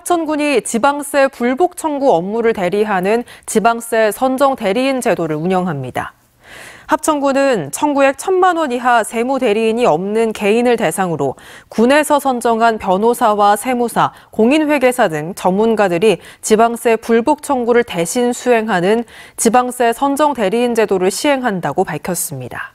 합천군이 지방세 불복 청구 업무를 대리하는 지방세 선정 대리인 제도를 운영합니다. 합천군은 청구액 1천만 원 이하 세무 대리인이 없는 개인을 대상으로 군에서 선정한 변호사와 세무사, 공인회계사 등 전문가들이 지방세 불복 청구를 대신 수행하는 지방세 선정 대리인 제도를 시행한다고 밝혔습니다.